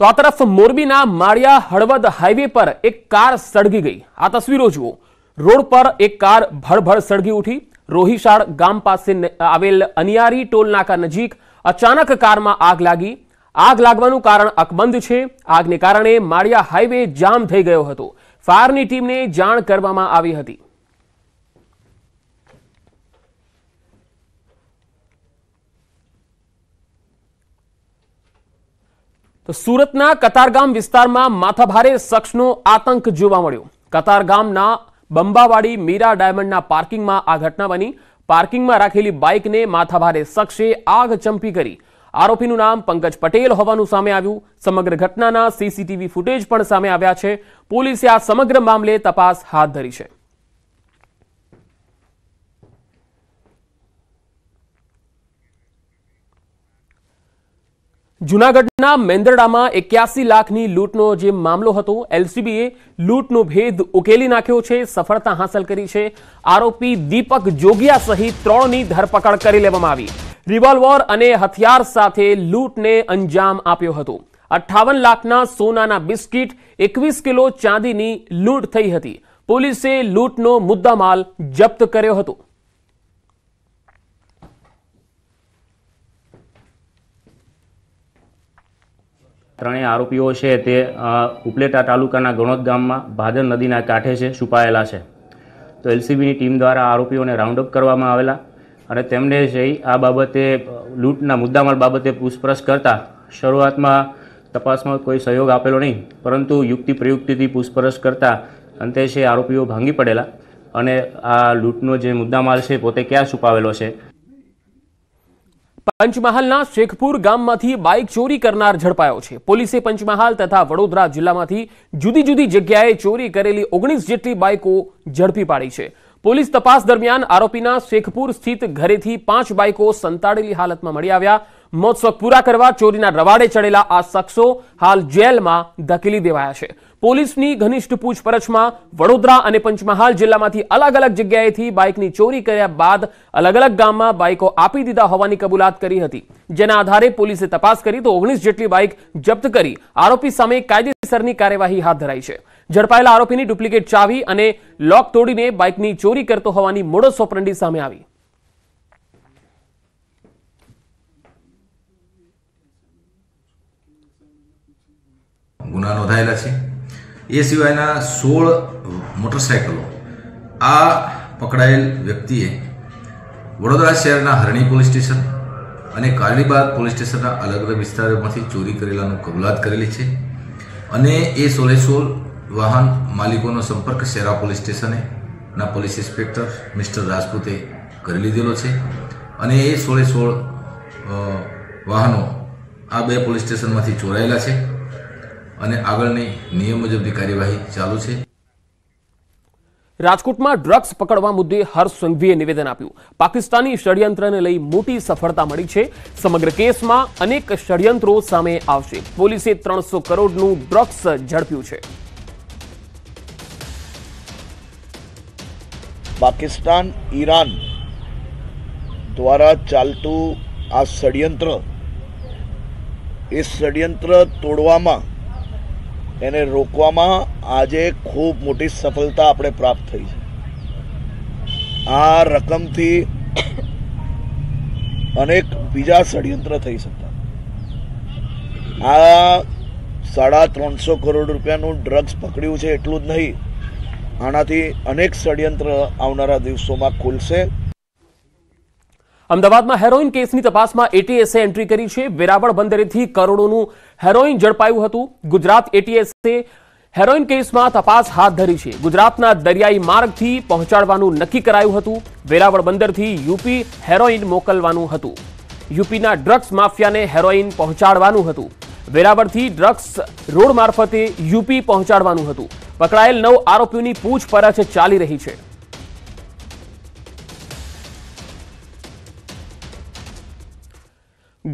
તો આ તરફ મોરબીના માળિયા હળવદ હાઈવે પર એક કાર સળગી ગઈ આ તસવીરો જુઓ રોડ પર એક કાર ભડભડ સળગી ઉઠી રોહિશાળ ગામ પાસે આવેલ અનિયારી ટોલનાકા નજીક અચાનક કારમાં આગ લાગી આગ લાગવાનું કારણ અકબંધ છે આગને કારણે માળિયા હાઈવે જામ થઈ ગયો હતો ફાયરની ટીમને જાણ કરવામાં આવી હતી તો સુરતના કતારગામ વિસ્તારમાં માથાભારે શખ્સનો આતંક જોવા મળ્યો કતારગામના બંબાવાડી મીરા ડાયમંડના પાર્કિંગમાં આ ઘટના બની પાર્કિંગમાં રાખેલી બાઇકને માથાભારે શખ્સે આગ ચંપી કરી આરોપીનું નામ પંકજ પટેલ હોવાનું સામે આવ્યું સમગ્ર ઘટનાના સીસીટીવી ફૂટેજ પણ સામે આવ્યા છે પોલીસે આ સમગ્ર મામલે તપાસ હાથ ધરી છે જૂનાગઢના મેંદરડામાં એક્યાસી લાખની લૂંટનો જે મામલો હતો એલસીબીએ લૂંટનો ભેદ ઉકેલી નાખ્યો છે સફળતા હાંસલ કરી છે આરોપી દીપક જોગિયા સહિત ત્રણની ધરપકડ કરી લેવામાં આવી રિવોલ્વર અને હથિયાર સાથે લૂંટને અંજામ આપ્યો હતો અઠ્ઠાવન લાખના સોનાના બિસ્કીટ એકવીસ કિલો ચાંદીની લૂંટ થઈ હતી પોલીસે લૂંટનો મુદ્દામાલ જપ્ત કર્યો હતો ત્રણેય આરોપીઓ છે તે ઉપલેટા તાલુકાના ગણોદ ગામમાં ભાદર નદીના કાંઠે છે છુપાયેલા છે તો એલસીબીની ટીમ દ્વારા આરોપીઓને રાઉન્ડઅપ કરવામાં આવેલા અને તેમને જઈ આ બાબતે લૂંટના મુદ્દામાલ બાબતે પૂછપરછ કરતા શરૂઆતમાં તપાસમાં કોઈ સહયોગ આપેલો નહીં પરંતુ યુક્તિ પ્રયુક્તિથી પૂછપરછ કરતાં અંતે છે આરોપીઓ ભાંગી પડેલા અને આ લૂંટનો જે મુદ્દામાલ છે પોતે ક્યાં છુપાવેલો છે પંચમહાલના શેખપુર ગામમાંથી બાઇક ચોરી કરનાર ઝડપાયો છે પોલીસે પંચમહાલ તથા વડોદરા જિલ્લામાંથી જુદી જુદી જગ્યાએ ચોરી કરેલી ઓગણીસ જેટલી બાઇકો ઝડપી પાડી છે પોલીસ તપાસ દરમિયાન આરોપીના શેખપુર સ્થિત ઘરેથી પાંચ બાઇકો સંતાડેલી હાલતમાં મળી આવ્યા મહોત્સવ પૂરા કરવા ચોરીના રવાડે ચડેલા આ શખ્સો હાલ જેલમાં ધકેલી દેવાયા છે પોલીસની ઘનિષ્ઠ પૂછપરછમાં વડોદરા અને પંચમહાલ જિલ્લામાંથી અલગ અલગ જગ્યાએથી બાઇકની ચોરી કર્યા બાદ અલગ અલગ ગામમાં બાઇકો આપી દીધા હોવાની કબૂલાત કરી હતી જેના આધારે પોલીસે તપાસ કરી તો ઓગણીસ જેટલી બાઇક જપ્ત કરી આરોપી સામે કાયદેસરની કાર્યવાહી હાથ ધરાઈ છે ઝડપાયેલા આરોપીની ડુપ્લિકેટ ચાવી અને લોક તોડીને બાઇકની ચોરી કરતો હોવાની મોડો સોપરંડી સામે આવી ગુના નોંધાયેલા છે એ સિવાયના સોળ મોટરસાયકલો આ પકડાયેલ વ્યક્તિએ વડોદરા શહેરના હરણી પોલીસ સ્ટેશન અને કારલીબાગ પોલીસ સ્ટેશનના અલગ અલગ વિસ્તારોમાંથી ચોરી કરેલાનું કબૂલાત કરેલી છે અને એ સોળે સોળ વાહન માલિકોનો સંપર્ક શેરા પોલીસ સ્ટેશને ના પોલીસ ઇન્સ્પેક્ટર મિસ્ટર રાજપૂતે કરી લીધેલો છે અને એ સોળે સોળ વાહનો આ બે પોલીસ સ્ટેશનમાંથી ચોરાયેલા છે અને આગળની નિયમ મુજબની કાર્યવાહી ચાલુ છે રાજકોટમાં ડ્રગ્સ પકડવા મુદ્દે હર્ષ સંઘવીએ નિવેદન આપ્યું પાકિસ્તાની ષડયંત્રને લઈ મોટી સફળતા મળી છે સમગ્ર કેસમાં અનેક ષડયંત્રો સામે આવશે પોલીસે ત્રણસો કરોડનું ડ્રગ્સ ઝડપ્યું છે પાકિસ્તાન ઈરાન દ્વારા ચાલતું આ ષડયંત્ર એ ષડયંત્ર તોડવામાં એને રોકવામાં આજે ખૂબ મોટી સફળતા આપણે પ્રાપ્ત થઈ છે આ રકમથી અનેક બીજા ષડયંત્ર થઈ શકતા આ સાડા ત્રણસો કરોડ રૂપિયાનું ડ્રગ્સ પકડ્યું છે એટલું જ નહીં આનાથી અનેક ષડયંત્ર આવનારા દિવસોમાં ખુલશે અમદાવાદમાં હેરોઇન કેસની તપાસમાં એટીએસએ એન્ટ્રી કરી છે વેરાવળ બંદરેથી કરોડોનું હેરોઇન ઝડપાયું હતું ગુજરાત એટીએસએ હેરોઇન કેસમાં તપાસ હાથ ધરી છે ગુજરાતના દરિયાઈ માર્ગથી પહોંચાડવાનું નક્કી કરાયું હતું વેરાવળ બંદરથી યુપી હેરોઇન મોકલવાનું હતું યુપીના ડ્રગ્સ માફિયાને હેરોઇન પહોંચાડવાનું હતું વેરાવળથી ડ્રગ્સ રોડ મારફતે યુપી પહોંચાડવાનું હતું પકડાયેલ નવ આરોપીઓની પૂછપરછ ચાલી રહી છે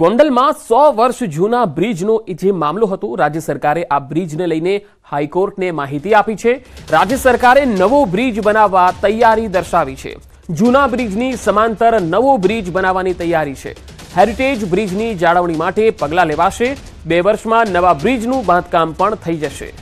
ગોંડલમાં સો વર્ષ જૂના બ્રિજનો જે મામલો હતો રાજ્ય સરકારે આ બ્રિજને લઈને હાઈકોર્ટને માહિતી આપી છે રાજ્ય સરકારે નવો બ્રિજ બનાવવા તૈયારી દર્શાવી છે જૂના બ્રિજની સમાંતર નવો બ્રિજ બનાવવાની તૈયારી છે હેરિટેજ બ્રિજની જાળવણી માટે પગલાં લેવાશે બે વર્ષમાં નવા બ્રિજનું બાંધકામ પણ થઈ જશે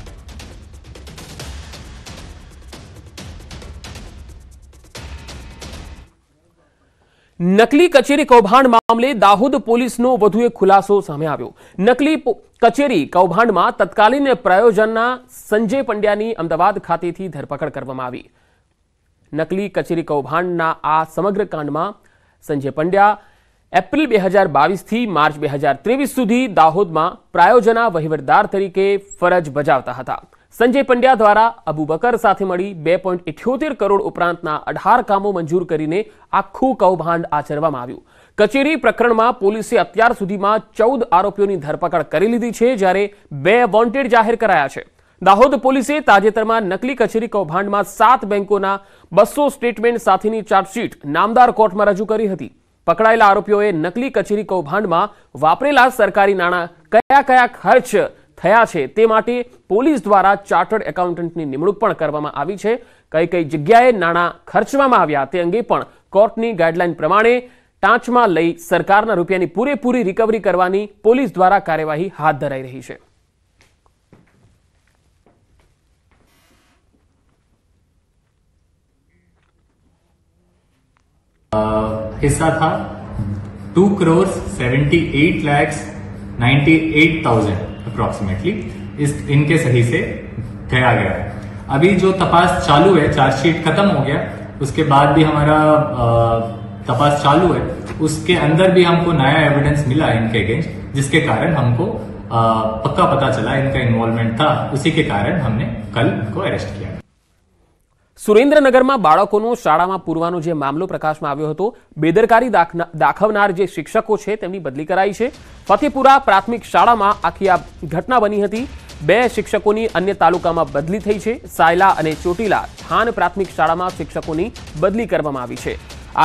નકલી કચેરી કૌભાંડ મામલે દાહોદ પોલીસનો વધુ એક ખુલાસો સામે આવ્યો નકલી કચેરી કૌભાંડમાં તત્કાલીન પ્રાયોજનના સંજય પંડ્યાની અમદાવાદ ખાતેથી ધરપકડ કરવામાં આવી નકલી કચેરી કૌભાંડના આ સમગ્ર કાંડમાં સંજય પંડ્યા એપ્રિલ બે હજાર બાવીસથી માર્ચ બે હજાર ત્રેવીસ સુધી દાહોદમાં પ્રાયોજના વહીવટદાર તરીકે ફરજ બજાવતા હતા સંજય પંડ્યા દ્વારા અબુબકર સાથે મળી બે પોઈન્ટ ઇઠ્યોતેર કરોડ ઉપરાંતના અઢાર કામો મંજૂર કરીને આખું કૌભાંડ આચરવામાં આવ્યું કચેરી પ્રકરણમાં પોલીસે અત્યાર સુધીમાં ચૌદ આરોપીઓની ધરપકડ કરી લીધી છે જ્યારે બે વોન્ટેડ જાહેર કરાયા છે દાહોદ પોલીસે તાજેતરમાં નકલી કચેરી કૌભાંડમાં સાત બેંકોના બસો સ્ટેટમેન્ટ સાથેની ચાર્જશીટ નામદાર કોર્ટમાં રજૂ કરી હતી પકડાયેલા આરોપીઓએ નકલી કચેરી કૌભાંડમાં વાપરેલા સરકારી નાણાં કયા કયા ખર્ચ થયા છે તે માટે પોલીસ દ્વારા ચાર્ટર્ડ એકાઉન્ટન્ટની નિમણૂક પણ કરવામાં આવી છે કઈ કઈ જગ્યાએ નાણાં ખર્ચવામાં આવ્યા તે અંગે પણ કોર્ટની ગાઈડલાઈન પ્રમાણે ટાંચમાં લઈ સરકારના રૂપિયાની પૂરેપૂરી રિકવરી કરવાની પોલીસ દ્વારા કાર્યવાહી હાથ ધરાઈ રહી છે हिस्सा था two crores seventy eight lakhs ninety eight thousand approximately इस इनके सही से गया गया अभी जो तपास चालू है चार्जशीट खत्म हो गया उसके बाद भी हमारा तपास चालू है उसके अंदर भी हमको नया एविडेंस मिला इनके अगेंस्ट जिसके कारण हमको पक्का पता चला इनका इन्वॉल्वमेंट था उसी के कारण हमने कल इनको अरेस्ट किया સુરેન્દ્રનગરમાં બાળકોનો શાળામાં પૂરવાનો જે મામલો પ્રકાશમાં આવ્યો હતો બેદરકારી દાખવનાર જે શિક્ષકો છે તેમની બદલી કરાઈ છે ફતેપુરા પ્રાથમિક શાળામાં આખી આ ઘટના બની હતી બે શિક્ષકોની અન્ય તાલુકામાં બદલી થઈ છે સાયલા અને ચોટીલા થાન પ્રાથમિક શાળામાં શિક્ષકોની બદલી કરવામાં આવી છે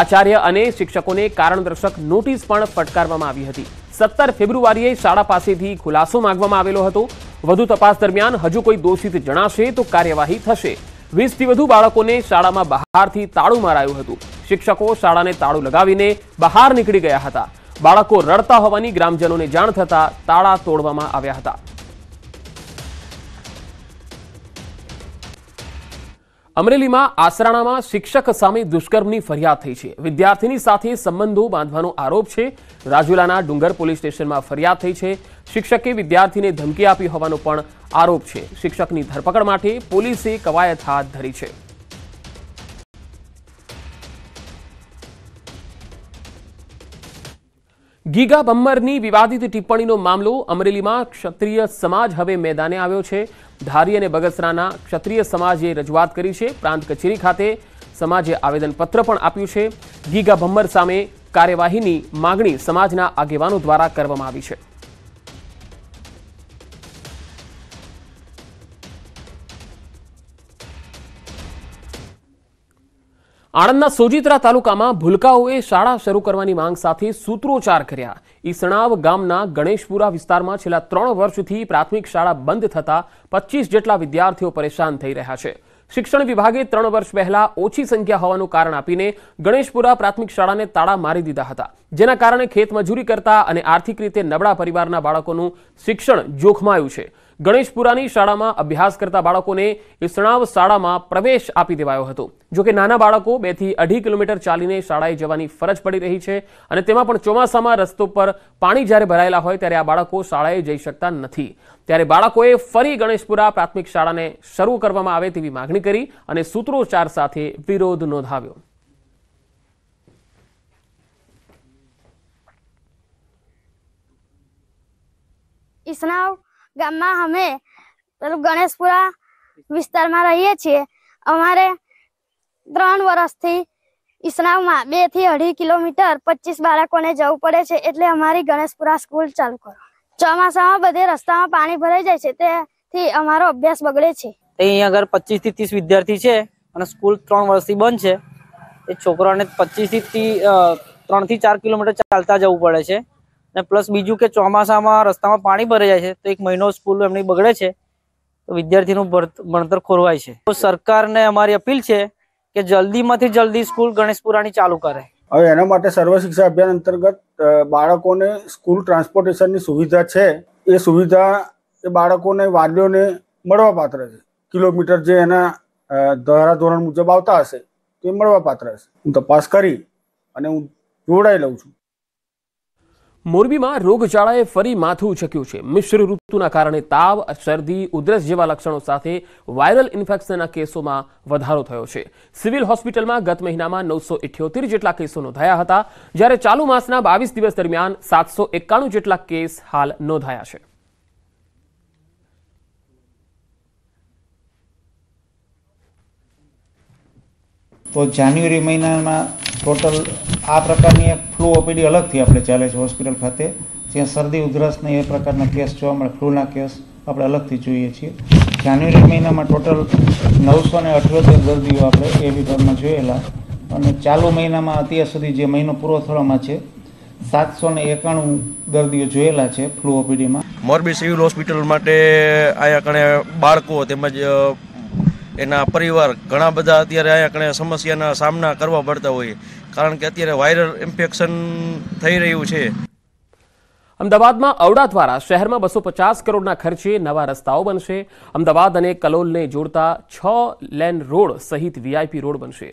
આચાર્ય અને શિક્ષકોને કારણદર્શક નોટિસ પણ ફટકારવામાં આવી હતી સત્તર ફેબ્રુઆરીએ શાળા પાસેથી ખુલાસો માંગવામાં આવેલો હતો વધુ તપાસ દરમિયાન હજુ કોઈ દોષિત જણાશે તો કાર્યવાહી થશે વીસ થી વધુ બાળકોને શાળામાં બહારથી તાળું મારાયું હતું શિક્ષકો શાળાને તાળું લગાવીને બહાર નીકળી ગયા હતા બાળકો રડતા હોવાની ગ્રામજનોને જાણ થતા તાળા તોડવામાં આવ્યા હતા અમરેલીમાં આસરાણામાં શિક્ષક સામે દુષ્કર્મની ફરિયાદ થઈ છે વિદ્યાર્થીની સાથે સંબંધો બાંધવાનો આરોપ છે રાજુલાના ડુંગર પોલીસ સ્ટેશનમાં ફરિયાદ થઈ છે શિક્ષકે વિદ્યાર્થીને ધમકી આપી હોવાનો પણ આરોપ છે શિક્ષકની ધરપકડ માટે પોલીસે કવાયત હાથ ધરી છે ગીગા બમ્મરની વિવાદિત ટિપ્પણીનો મામલો અમરેલીમાં ક્ષત્રિય સમાજ હવે મેદાને આવ્યો છે ધારી અને બગસરાના ક્ષત્રિય સમાજે રજૂઆત કરી છે પ્રાંત કચેરી ખાતે સમાજે આવેદનપત્ર પણ આપ્યું છે ગીગા બમ્મર સામે કાર્યવાહીની માગણી સમાજના આગેવાનો દ્વારા કરવામાં આવી છે આણંદના સોજિત્રા તાલુકામાં ભૂલકાઓએ શાળા શરૂ કરવાની માંગ સાથે સૂત્રોચ્ચાર કર્યા ઈસણાવ ગામના ગણેશપુરા વિસ્તારમાં છેલ્લા ત્રણ વર્ષથી પ્રાથમિક શાળા બંધ થતાં પચીસ જેટલા વિદ્યાર્થીઓ પરેશાન થઈ રહ્યા છે શિક્ષણ વિભાગે ત્રણ વર્ષ પહેલા ઓછી સંખ્યા હોવાનું કારણ આપીને ગણેશપુરા પ્રાથમિક શાળાને તાળા મારી દીધા હતા જેના કારણે ખેતમજૂરી કરતા અને આર્થિક રીતે નબળા પરિવારના બાળકોનું શિક્ષણ જોખમાયું છે ગણેશપુરાની શાળામાં અભ્યાસ કરતા બાળકોને ઇસણાવ શાળામાં પ્રવેશ આપી દેવાયો હતો જોકે નાના બાળકો બેથી અઢી કિલોમીટર ચાલીને શાળાએ જવાની ફરજ પડી રહી છે અને તેમાં પણ ચોમાસામાં રસ્તો પર પાણી જ્યારે ભરાયેલા હોય ત્યારે આ બાળકો શાળાએ જઈ શકતા નથી ત્યારે બાળકોએ ફરી ગણેશપુરા પ્રાથમિક શાળાને શરૂ કરવામાં આવે તેવી માગણી કરી અને સૂત્રોચ્ચાર સાથે વિરોધ નોંધાવ્યો It's ગામમાં અમે ગણેશપુરા વિસ્તારમાં રહીએ છીએ અમારે ત્રણ વર્ષથી ઈસરામાં બે થી અઢી કિલોમીટર પચીસ બાળકોને જવું પડે છે એટલે અમારી ગણેશપુરા સ્કૂલ ચાલુ કરો ચોમાસામાં બધે રસ્તામાં પાણી ભરાઈ જાય છે તેથી અમારો અભ્યાસ બગડે છે અહીંયા આગળ પચીસ થી ત્રીસ વિદ્યાર્થી છે અને સ્કૂલ ત્રણ વર્ષથી બંધ છે એ છોકરાઓને પચીસ થી ત્રણ થી ચાર કિલોમીટર ચાલતા જવું પડે છે અને પ્લસ બીજું કે ચોમાસામાં રસ્તામાં પાણી ભરાઈ જાય છે તો એક મહિનો સ્કૂલ એમની બગડે છે તો વિદ્યાર્થીનું ભણતર ખોરવાય છે તો સરકારને અમારી અપીલ છે કે જલ્દીમાંથી જલ્દી સ્કૂલ ગણેશપુરાની ચાલુ કરે હવે એના માટે સર્વ શિક્ષા અભિયાન અંતર્ગત બાળકોને સ્કૂલ ટ્રાન્સપોર્ટેશનની સુવિધા છે એ સુવિધા એ બાળકોને વાલીઓને મળવાપાત્ર છે કિલોમીટર જે એના ધારાધોરણ મુજબ આવતા હશે તે એ મળવાપાત્ર હશે હું તપાસ કરી અને હું જોડાઈ લઉં છું મોરબીમાં રોગચાળાએ ફરી માથું ઉછક્યું છે મિશ્ર ઋતુના કારણે તાવ શરદી ઉધરસ જેવા લક્ષણો સાથે વાયરલ ઇન્ફેક્શનના કેસોમાં વધારો થયો છે સિવિલ હોસ્પિટલમાં ગત મહિનામાં નવસો ઇઠ્યોતેર જેટલા કેસો નોંધાયા હતા જ્યારે ચાલુ માસના બાવીસ દિવસ દરમિયાન સાતસો એકાણું જેટલા કેસ હાલ નોંધાયા છે તો જાન્યુઆરી મહિનામાં ટોટલ આ પ્રકારની એક ફ્લૂ ઓપીડી અલગથી આપણે ચાલે છે હોસ્પિટલ ખાતે જ્યાં શરદી ઉધરસને એ પ્રકારના કેસ જોવા મળે ફ્લૂના કેસ આપણે અલગથી જોઈએ છીએ જાન્યુઆરી મહિનામાં ટોટલ નવસો ને અઠ્યોતેર દર્દીઓ આપણે એ વિભાગમાં જોયેલા અને ચાલુ મહિનામાં અત્યાર સુધી જે મહિનો પૂરો થવામાં છે સાતસો ને એકાણું દર્દીઓ જોયેલા છે ફ્લૂ ઓપીડીમાં મોરબી સિવિલ હોસ્પિટલ માટે અહીંયા કણે બાળકો તેમજ એના પરિવાર ઘણા બધા અત્યારે અહીંયા કણે સમસ્યાના સામના કરવા પડતા હોય કારણ કે અત્યારે વાયરલ ઇન્ફેક્શન થઈ રહ્યું છે અમદાવાદમાં અવડા દ્વારા શહેરમાં બસો પચાસ કરોડના ખર્ચે નવા રસ્તાઓ બનશે અમદાવાદ અને કલોલને જોડતા છ લેન રોડ સહિત વીઆઈપી રોડ બનશે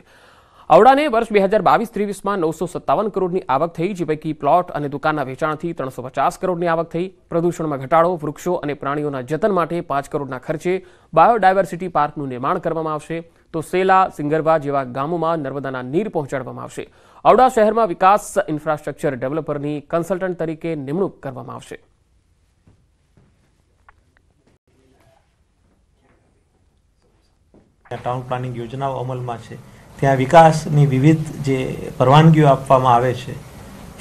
અવડાને વર્ષ બે હજાર બાવીસ ત્રેવીસમાં નવસો સત્તાવન કરોડની આવક થઈ જે પૈકી પ્લોટ અને દુકાનના વેચાણથી ત્રણસો પચાસ કરોડની આવક થઈ પ્રદૂષણમાં ઘટાડો વૃક્ષો અને પ્રાણીઓના જતન માટે પાંચ કરોડના ખર્ચે બાયોડાયવર્સિટી પાર્કનું નિર્માણ કરવામાં આવશે તો સેલા સિંગરવા જેવા ગામોમાં નર્મદાના નીર પહોંચાડવામાં આવશે અવડા શહેરમાં વિકાસ ઇન્ફ્રાસ્ટ્રક્ચર ડેવલપરની કન્સલ્ટન્ટ તરીકે નિમણૂક કરવામાં આવશે ટાઉન પ્લાનિંગ યોજનાઓ અમલમાં છે કે આ વિકાસની વિવિધ જે પરવાનગીઓ આપવામાં આવે છે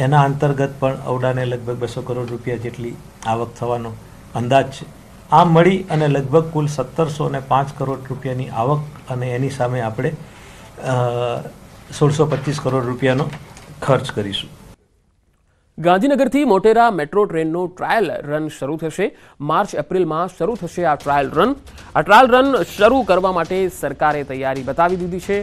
એના અંતર્ગત પણ ઔડાને લગભગ બસો કરોડ રૂપિયા જેટલી આવક થવાનો અંદાજ છે આમ મળી અને લગભગ કુલ સત્તરસો ને પાંચ કરોડ રૂપિયાની આવક અને એની સામે આપણે સોળસો પચીસ કરોડ રૂપિયાનો ખર્ચ કરીશું ગાંધીનગરથી મોટેરા મેટ્રો ટ્રેનનો ટ્રાયલ રન શરૂ થશે માર્ચ એપ્રિલમાં શરૂ થશે આ ટ્રાયલ રન આ ટ્રાયલ રન શરૂ કરવા માટે સરકારે તૈયારી બતાવી દીધી છે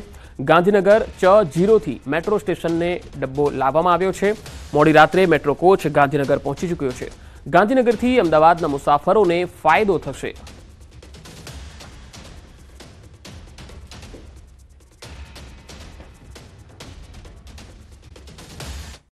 ગાંધીનગર ચ જીરોથી મેટ્રો સ્ટેશનને ડબ્બો લાવવામાં આવ્યો છે મોડી રાત્રે મેટ્રો કોચ ગાંધીનગર પહોંચી ચૂક્યો છે ગાંધીનગરથી અમદાવાદના મુસાફરોને ફાયદો થશે